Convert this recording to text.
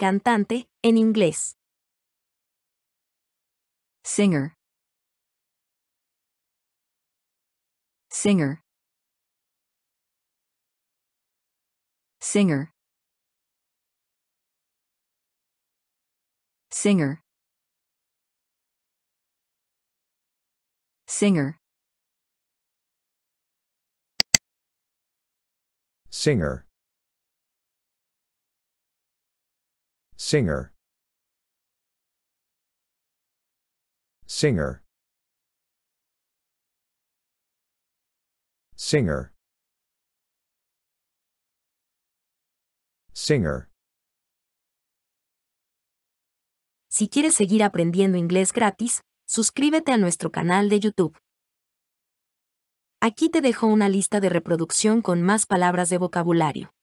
cantante, en inglés. Singer. Singer. Singer. Singer. Singer. Singer. Singer. Singer. Singer. Singer. Si quieres seguir aprendiendo inglés gratis, suscríbete a nuestro canal de YouTube. Aquí te dejo una lista de reproducción con más palabras de vocabulario.